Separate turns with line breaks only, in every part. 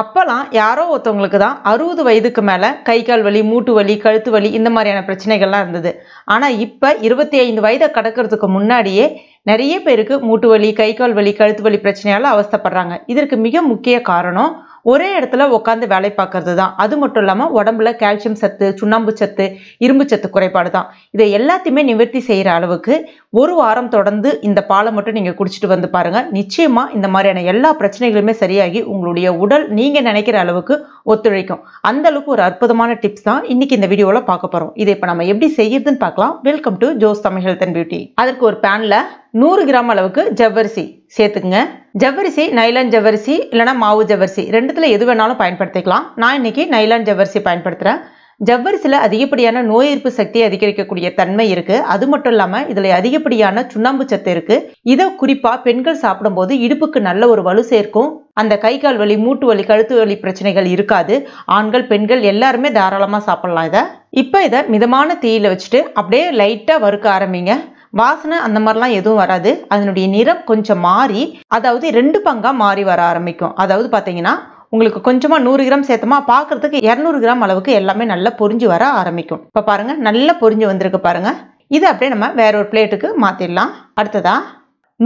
அப்போல்லாம் யாரோ ஒருத்தவங்களுக்கு தான் அறுபது வயதுக்கு மேலே கை கால் வலி மூட்டு வலி கழுத்து வலி இந்த மாதிரியான பிரச்சனைகள்லாம் இருந்தது ஆனால் இப்போ இருபத்தி ஐந்து வயதை கடக்கிறதுக்கு முன்னாடியே நிறைய பேருக்கு மூட்டு வலி கை கால் வலி கழுத்து வலி பிரச்சனையால் அவஸ்தப்படுறாங்க இதற்கு மிக முக்கிய காரணம் ஒரே இடத்துல உட்காந்து வேலை பார்க்கறது தான் அது மட்டும் இல்லாமல் உடம்புல கால்சியம் சத்து சுண்ணாம்பு சத்து இரும்பு சத்து குறைபாடு தான் இதை எல்லாத்தையுமே நிவர்த்தி செய்கிற அளவுக்கு ஒரு வாரம் தொடர்ந்து இந்த பாலை மட்டும் நீங்கள் குடிச்சிட்டு வந்து பாருங்கள் நிச்சயமாக இந்த மாதிரியான எல்லா பிரச்சனைகளுமே சரியாகி உங்களுடைய உடல் நீங்கள் நினைக்கிற அளவுக்கு ஒத்துழைக்கும் அந்த அளவுக்கு ஒரு அற்புதமான டிப்ஸ் தான் இன்னைக்கு இந்த வீடியோவில் பார்க்க போகிறோம் இதை இப்போ நம்ம எப்படி செய்யறதுன்னு பார்க்கலாம் வெல்கம் டு ஜோஸ் தமிழ் ஹெல்த் அண்ட் பியூட்டி அதற்கு ஒரு பேனில் நூறு கிராம் அளவுக்கு ஜவ்வரிசி சேர்த்துக்குங்க ஜவ்வரிசி நைலான் ஜவ்வரிசி இல்லைனா மாவு ஜவ்வரிசி ரெண்டுத்தில் எது வேணாலும் பயன்படுத்திக்கலாம் நான் இன்றைக்கி நைலான் ஜவ்வரிசி பயன்படுத்துகிறேன் ஜவ்வரிசியில் அதிகப்படியான நோய் எதிர்ப்பு சக்தியை அதிகரிக்கக்கூடிய தன்மை இருக்குது அது மட்டும் இல்லாமல் இதில் அதிகப்படியான சுண்ணாம்பு சத்து இருக்குது இதை குறிப்பாக பெண்கள் சாப்பிடும்போது இடுப்புக்கு நல்ல ஒரு வலு சேர்க்கும் அந்த கை கால் வலி மூட்டு வலி கழுத்து வலி பிரச்சனைகள் இருக்காது ஆண்கள் பெண்கள் எல்லாருமே தாராளமாக சாப்பிட்லாம் இதை இப்போ இதை மிதமான தீயில் வச்சுட்டு அப்படியே லைட்டாக வறுக்க ஆரம்பிங்க வாசனை அந்த மாதிரிலாம் எதுவும் வராது அதனுடைய நிறம் கொஞ்சம் மாறி அதாவது ரெண்டு பங்காக மாறி வர ஆரம்பிக்கும் அதாவது பார்த்தீங்கன்னா உங்களுக்கு கொஞ்சமாக நூறு கிராம் சேர்த்தமா பார்க்குறதுக்கு இரநூறு கிராம் அளவுக்கு எல்லாமே நல்லா பொறிஞ்சு வர ஆரம்பிக்கும் இப்போ பாருங்கள் நல்லா பொறிஞ்சு வந்திருக்கு பாருங்கள் இது அப்படியே நம்ம வேற ஒரு பிளேட்டுக்கு மாற்றிடலாம் அடுத்ததாக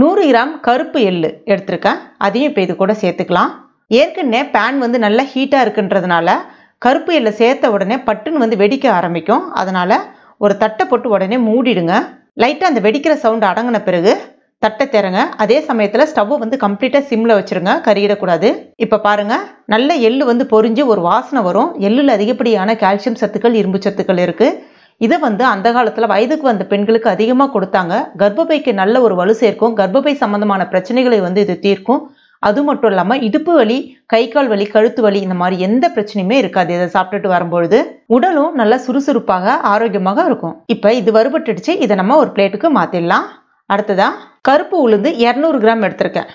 நூறு கிராம் கருப்பு எள்ளு எடுத்திருக்கேன் அதையும் இப்போ இது கூட சேர்த்துக்கலாம் ஏற்கனவே பேன் வந்து நல்லா ஹீட்டாக இருக்குன்றதுனால கருப்பு எள்ளை சேர்த்த உடனே பட்டுன்னு வந்து வெடிக்க ஆரம்பிக்கும் அதனால் ஒரு தட்டை போட்டு உடனே மூடிடுங்க லைட்டாக அந்த வெடிக்கிற சவுண்டு அடங்கின பிறகு தட்டை திறங்க அதே சமயத்தில் ஸ்டவ்வை வந்து கம்ப்ளீட்டாக சிம்மில் வச்சுருங்க கறியிடக்கூடாது இப்போ பாருங்கள் நல்ல எள்ளு வந்து பொறிஞ்சு ஒரு வாசனை வரும் எள்ளில் அதிகப்படியான கால்சியம் சத்துக்கள் இரும்பு சத்துக்கள் இருக்குது இதை வந்து அந்த காலத்தில் வயதுக்கு வந்த பெண்களுக்கு அதிகமாக கொடுத்தாங்க கர்ப்பப்பைக்கு நல்ல ஒரு வலு சேர்க்கும் கர்ப்பப்பை சம்மந்தமான பிரச்சனைகளை வந்து இது தீர்க்கும் அது மட்டும் இல்லாமல் இடுப்பு வலி கை கால் வலி கழுத்து வலி இந்த மாதிரி எந்த பிரச்சனையுமே இருக்காது இதை சாப்பிட்டுட்டு வரும்பொழுது உடலும் நல்லா சுறுசுறுப்பாக ஆரோக்கியமாக இருக்கும் இப்போ இது வருபட்டுடுச்சு இதை நம்ம ஒரு பிளேட்டுக்கு மாற்றிடலாம் அடுத்ததா கருப்பு உளுந்து இரநூறு கிராம் எடுத்திருக்கேன்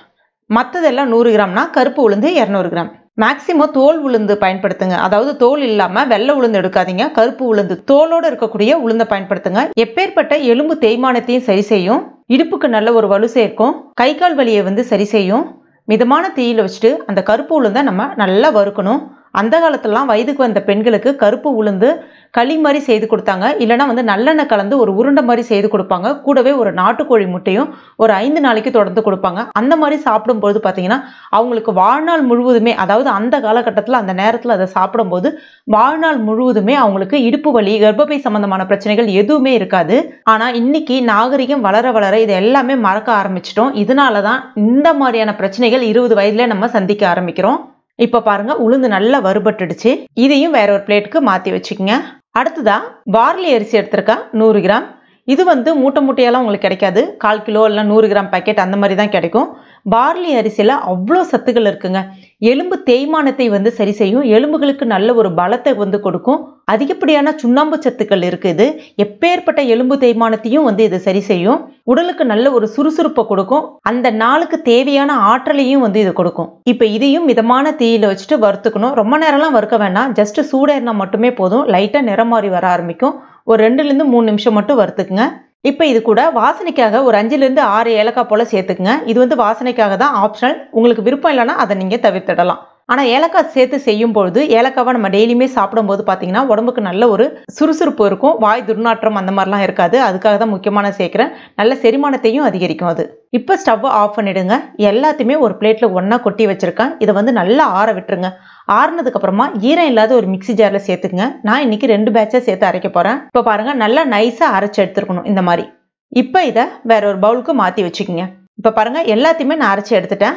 மற்றதெல்லாம் நூறு கிராம்னா கருப்பு உளுந்து இரநூறு கிராம் மேக்சிமம் தோல் உளுந்து பயன்படுத்துங்க அதாவது தோல் இல்லாமல் வெள்ளை உளுந்து எடுக்காதீங்க கருப்பு உளுந்து தோலோடு இருக்கக்கூடிய உளுந்தை பயன்படுத்துங்க எப்பேற்பட்ட எலும்பு தேய்மானத்தையும் சரி செய்யும் இடுப்புக்கு நல்ல ஒரு வலு சேர்க்கும் கை கால் வலியை வந்து சரி செய்யும் மிதமான தீயில் வச்சுட்டு அந்த கருப்பு உளுந்தை நம்ம நல்லா வறுக்கணும் அந்த காலத்துலலாம் வயதுக்கு வந்த பெண்களுக்கு கருப்பு உளுந்து களி மாதிரி செய்து கொடுத்தாங்க இல்லைனா வந்து நல்லெண்ணெய் கலந்து ஒரு உருண்டை மாதிரி செய்து கொடுப்பாங்க கூடவே ஒரு நாட்டுக்கோழி முட்டையும் ஒரு ஐந்து நாளைக்கு தொடர்ந்து கொடுப்பாங்க அந்த மாதிரி சாப்பிடும்போது பார்த்தீங்கன்னா அவங்களுக்கு வாழ்நாள் முழுவதுமே அதாவது அந்த காலகட்டத்தில் அந்த நேரத்தில் அதை சாப்பிடும்போது வாழ்நாள் முழுவதுமே அவங்களுக்கு இடுப்பு வலி கர்ப்பப்பை சம்பந்தமான பிரச்சனைகள் எதுவுமே இருக்காது ஆனால் இன்னைக்கு நாகரிகம் வளர வளர இது எல்லாமே மறக்க ஆரம்பிச்சிட்டோம் இதனால தான் இந்த மாதிரியான பிரச்சனைகள் இருபது வயதுலேயே நம்ம சந்திக்க ஆரம்பிக்கிறோம் இப்போ பாருங்க உளுந்து நல்லா வறுபட்டுடுச்சு இதையும் வேற ஒரு பிளேட்டுக்கு மாற்றி வச்சுக்கோங்க அடுத்ததா பார்லி அரிசி எடுத்திருக்கேன் நூறு கிராம் இது வந்து மூட்டை மூட்டையெல்லாம் உங்களுக்கு கிடைக்காது கால் கிலோ இல்லை நூறு கிராம் பேக்கெட் அந்த மாதிரி தான் கிடைக்கும் பார்லி அரிசியில் அவ்வளோ சத்துக்கள் இருக்குங்க எலும்பு தேய்மானத்தை வந்து சரி செய்யும் எலும்புகளுக்கு நல்ல ஒரு பலத்தை வந்து கொடுக்கும் அதிகப்படியான சுண்ணாம்பு சத்துக்கள் இருக்குது எப்பேற்பட்ட எலும்பு தேய்மானத்தையும் வந்து இது சரி செய்யும் உடலுக்கு நல்ல ஒரு சுறுசுறுப்பை கொடுக்கும் அந்த நாளுக்கு தேவையான ஆற்றலையும் வந்து இது கொடுக்கும் இப்போ இதையும் மிதமான தீயில் வச்சுட்டு வறுத்துக்கணும் ரொம்ப நேரம்லாம் வறுக்க வேண்டாம் ஜஸ்ட் சூடேறினா மட்டுமே போதும் லைட்டாக நிறம் மாறி வர ஆரம்பிக்கும் ஒரு ரெண்டுலேருந்து மூணு நிமிஷம் மட்டும் வறுத்துக்குங்க இப்போ இது கூட வாசனைக்காக ஒரு அஞ்சுலேருந்து ஆறு ஏலக்காய் போல் சேர்த்துக்குங்க இது வந்து வாசனைக்காக தான் ஆப்ஷனல் உங்களுக்கு விருப்பம் இல்லைன்னா அதை நீங்கள் தவிர்த்திடலாம் ஆனால் ஏலக்காய் சேர்த்து செய்யும் பொழுது ஏலக்காவை நம்ம டெய்லியுமே சாப்பிடும்போது பார்த்தீங்கன்னா உடம்புக்கு நல்ல ஒரு சுறுசுறுப்பு இருக்கும் வாய் துர்நாற்றம் அந்த மாதிரிலாம் இருக்காது அதுக்காக தான் முக்கியமான சேர்க்குறேன் நல்ல செரிமானத்தையும் அதிகரிக்கும் அது இப்போ ஸ்டவ்வை ஆஃப் பண்ணிடுங்க எல்லாத்தையுமே ஒரு பிளேட்டில் ஒன்றா கொட்டி வச்சுருக்கேன் இதை வந்து நல்லா ஆற விட்டுருங்க ஆறுனதுக்கப்புறமா ஈரம் இல்லாத ஒரு மிக்சி ஜாரில் சேர்த்துக்குங்க நான் இன்றைக்கி ரெண்டு பேட்சாக சேர்த்து அரைக்க போகிறேன் இப்போ பாருங்கள் நல்லா நைஸாக அரைச்சி எடுத்துருக்கணும் இந்த மாதிரி இப்போ இதை வேற ஒரு பவுலுக்கு மாற்றி வச்சுக்கோங்க இப்போ பாருங்கள் எல்லாத்தையுமே நான் அரைச்சி எடுத்துட்டேன்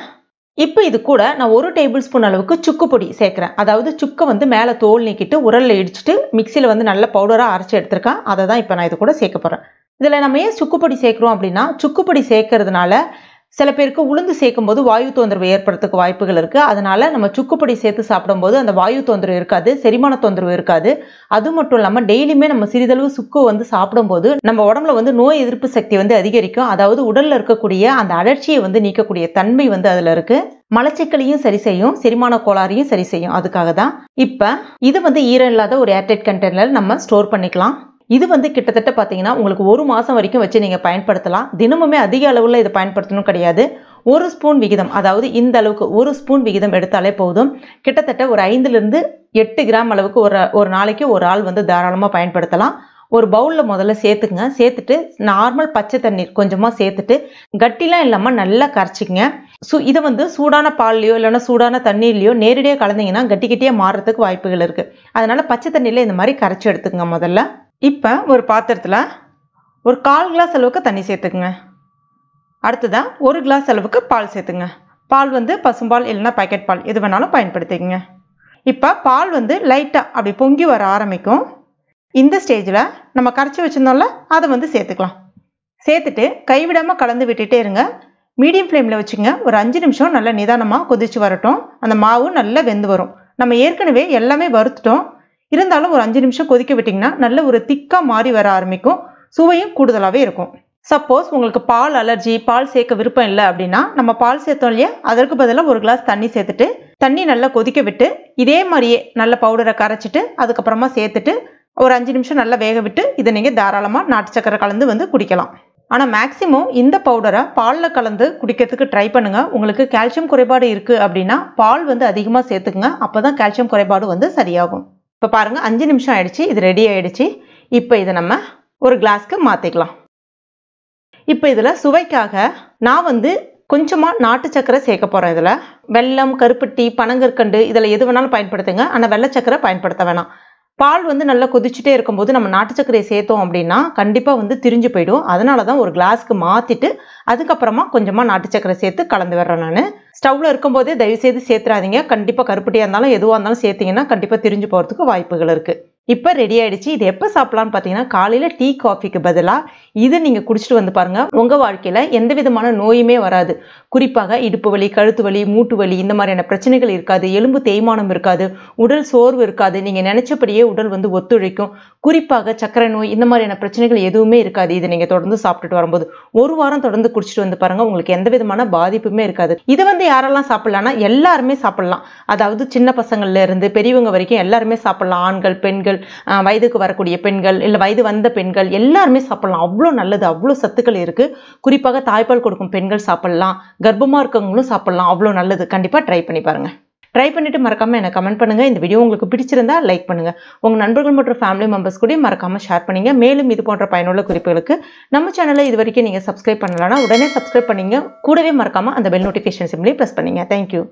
இப்போ இது கூட நான் ஒரு டேபிள் ஸ்பூன் அளவுக்கு சுக்கு பொடி சேர்க்குறேன் அதாவது சுக்கை வந்து மேலே தோல் நீக்கிட்டு உரலில் இடிச்சுட்டு மிக்சியில் வந்து நல்ல பவுடராக அரைச்சி எடுத்திருக்கேன் அதை தான் இப்போ நான் இது கூட சேர்க்க போகிறேன் இதில் நம்ம ஏன் சுக்குப்பொடி சேர்க்குறோம் அப்படின்னா சுக்குப்பொடி சேர்க்கறதுனால சில பேருக்கு உளுந்து சேர்க்கும் போது வாயு தொந்தரவு ஏற்படுறதுக்கு வாய்ப்புகள் இருக்குது அதனால் நம்ம சுக்குப்பொடி சேர்த்து சாப்பிடும்போது அந்த வாயு தொந்தரவு இருக்காது செரிமான தொந்தரவு இருக்காது அது மட்டும் இல்லாமல் டெய்லியுமே நம்ம சிறிதளவு சுக்கு வந்து சாப்பிடும்போது நம்ம உடம்புல வந்து நோய் எதிர்ப்பு சக்தி வந்து அதிகரிக்கும் அதாவது உடலில் இருக்கக்கூடிய அந்த அழற்சியை வந்து நீக்கக்கூடிய தன்மை வந்து அதில் இருக்குது மலச்சிக்கலையும் சரி செய்யும் செரிமான கோளாறையும் சரி செய்யும் அதுக்காக தான் இப்போ இது வந்து ஈரம் இல்லாத ஒரு ஏர்டைட் கண்டெய்னர் நம்ம ஸ்டோர் பண்ணிக்கலாம் இது வந்து கிட்டத்தட்ட பார்த்தீங்கன்னா உங்களுக்கு ஒரு மாதம் வரைக்கும் வச்சு நீங்கள் பயன்படுத்தலாம் தினமுமே அதிக அளவில் இதை பயன்படுத்தணும் கிடையாது ஒரு ஸ்பூன் விகிதம் அதாவது இந்த அளவுக்கு ஒரு ஸ்பூன் விகிதம் எடுத்தாலே போதும் கிட்டத்தட்ட ஒரு ஐந்துலேருந்து எட்டு கிராம் அளவுக்கு ஒரு ஒரு நாளைக்கு ஒரு ஆள் வந்து தாராளமாக பயன்படுத்தலாம் ஒரு பவுலில் முதல்ல சேர்த்துக்குங்க சேர்த்துட்டு நார்மல் பச்சை தண்ணீர் கொஞ்சமாக சேர்த்துட்டு கட்டிலாம் இல்லாமல் நல்லா கரைச்சிக்கங்க சு இதை வந்து சூடான பால்லையோ இல்லைன்னா சூடான தண்ணீர்லையோ நேரடியாக கலந்தீங்கன்னா கட்டி கட்டியாக மாறுறதுக்கு வாய்ப்புகள் இருக்குது அதனால் பச்சை தண்ணியில் இந்த மாதிரி கரைச்சி எடுத்துக்கங்க முதல்ல இப்போ ஒரு பாத்திரத்தில் ஒரு கால் கிளாஸ் அளவுக்கு தண்ணி சேர்த்துக்குங்க அடுத்ததாக ஒரு கிளாஸ் அளவுக்கு பால் சேர்த்துங்க பால் வந்து பசும்பால் இல்லைனா பாக்கெட் பால் எது வேணாலும் பயன்படுத்திக்கங்க இப்போ பால் வந்து லைட்டாக அப்படி பொங்கி வர ஆரம்பிக்கும் இந்த ஸ்டேஜில் நம்ம கரைச்சி வச்சுருந்தோம்ல அதை வந்து சேர்த்துக்கலாம் சேர்த்துட்டு கைவிடாமல் கலந்து விட்டுட்டே இருங்க மீடியம் ஃப்ளேமில் வச்சுங்க ஒரு அஞ்சு நிமிஷம் நல்லா நிதானமாக கொதித்து வரட்டும் அந்த மாவு நல்லா வெந்து வரும் நம்ம ஏற்கனவே எல்லாமே வறுத்துட்டோம் இருந்தாலும் ஒரு அஞ்சு நிமிஷம் கொதிக்க விட்டிங்கன்னா நல்ல ஒரு திக்காக மாறி வர ஆரம்பிக்கும் சுவையும் கூடுதலாகவே இருக்கும் சப்போஸ் உங்களுக்கு பால் அலர்ஜி பால் சேர்க்க விருப்பம் இல்லை அப்படின்னா நம்ம பால் சேர்த்தோம் இல்லையா அதற்கு பதிலாக ஒரு கிளாஸ் தண்ணி சேர்த்துட்டு தண்ணி நல்லா கொதிக்க விட்டு இதே மாதிரியே நல்ல பவுடரை கரைச்சிட்டு அதுக்கப்புறமா சேர்த்துட்டு ஒரு அஞ்சு நிமிஷம் நல்லா வேக விட்டு இதை நீங்கள் தாராளமாக நாட்டு சக்கரை கலந்து வந்து குடிக்கலாம் ஆனால் மேக்ஸிமம் இந்த பவுடரை பாலில் கலந்து குடிக்கிறதுக்கு ட்ரை பண்ணுங்கள் உங்களுக்கு கால்சியம் குறைபாடு இருக்குது அப்படின்னா பால் வந்து அதிகமாக சேர்த்துக்குங்க அப்போ தான் கால்சியம் குறைபாடு வந்து சரியாகும் இப்போ பாருங்கள் அஞ்சு நிமிஷம் ஆயிடுச்சு இது ரெடி ஆயிடுச்சு இப்போ இதை நம்ம ஒரு கிளாஸ்க்கு மாற்றிக்கலாம் இப்போ இதில் சுவைக்காக நான் வந்து கொஞ்சமாக நாட்டு சக்கரை சேர்க்க போகிறேன் இதில் வெள்ளம் கருப்பட்டி பனங்கற்கண்டு இதில் எது வேணாலும் பயன்படுத்துங்க ஆனால் வெள்ளை சக்கரை பயன்படுத்த வேணாம் பால் வந்து நல்லா கொதிச்சுட்டே இருக்கும்போது நம்ம நாட்டு சர்க்கரையை சேர்த்தோம் அப்படின்னா கண்டிப்பாக வந்து திரிஞ்சு போயிடும் அதனால தான் ஒரு கிளாஸ்க்கு மாற்றிட்டு அதுக்கப்புறமா கொஞ்சமாக நாட்டு சர்க்கரை சேர்த்து கலந்து வர்றேன் நான் ஸ்டவ்வில் இருக்கும்போதே தயவுசெய்து சேர்த்துறாதீங்க கண்டிப்பாக கருப்பட்டியாக இருந்தாலும் எதுவாக இருந்தாலும் சேர்த்திங்கன்னா கண்டிப்பாக திரிஞ்சு போகிறதுக்கு வாய்ப்புகள் இருக்குது இப்போ ரெடி ஆகிடுச்சு இது எப்போ சாப்பிட்லான்னு பார்த்தீங்கன்னா காலையில் டீ காஃபிக்கு பதிலாக இது நீங்கள் குடிச்சிட்டு வந்து பாருங்கள் உங்கள் வாழ்க்கையில் எந்த விதமான நோயுமே வராது குறிப்பாக இடுப்பு வலி கழுத்து வலி மூட்டு வலி இந்த மாதிரியான பிரச்சனைகள் இருக்காது எலும்பு தேய்மானம் இருக்காது உடல் சோர்வு இருக்காது நீங்கள் நினச்சபடியே உடல் வந்து ஒத்துழைக்கும் குறிப்பாக சக்கரை நோய் இந்த மாதிரியான பிரச்சனைகள் எதுவுமே இருக்காது இதை நீங்கள் தொடர்ந்து சாப்பிட்டுட்டு வரும்போது ஒரு வாரம் தொடர்ந்து குடிச்சிட்டு வந்து பாருங்கள் உங்களுக்கு எந்த விதமான பாதிப்புமே இருக்காது இதை வந்து யாரெல்லாம் சாப்பிட்லான்னா எல்லாருமே சாப்பிட்லாம் அதாவது சின்ன பசங்கள்லேருந்து பெரியவங்க வரைக்கும் எல்லாருமே சாப்பிட்லாம் ஆண்கள் பெண்கள் வயதுக்கு வரக்கூடிய பெண்கள் இல்லை வயது வந்த பெண்கள் எல்லாருமே சாப்பிட்லாம் அவ்வளோ நல்லது அவ்வளோ சத்துக்கள் இருக்குது குறிப்பாக தாய்ப்பால் கொடுக்கும் பெண்கள் சாப்பிட்லாம் கர்ப்பமாக இருக்கவங்களும் சாப்பிட்லாம் அவ்வளோ நல்லது கண்டிப்பாக ட்ரை பண்ணி பாருங்கள் ட்ரை பண்ணிவிட்டு மறக்காமல் எனக்கு கமெண்ட் பண்ணுங்கள் இந்த வீடியோ உங்களுக்கு பிடிச்சிருந்தா லைக் பண்ணுங்கள் உங்கள் நண்பர்கள் மற்றும் ஃபேமிலி மெம்பர்ஸ் கூட மறக்காமல் ஷேர் பண்ணுங்கள் மேலும் இது போன்ற பயனுள்ள குறிப்புகளுக்கு நம்ம சேனலை இது வரைக்கும் நீங்கள் சப்ஸ்கிரைப் பண்ணலன்னா உடனே சப்ஸ்கிரைப் பண்ணிங்க கூடவே மறக்காமல் அந்த பெல் நோட்டிஃபிகேஷன் சிம்லேயே ப்ரெஸ் பண்ணிங்க தேங்க்யூ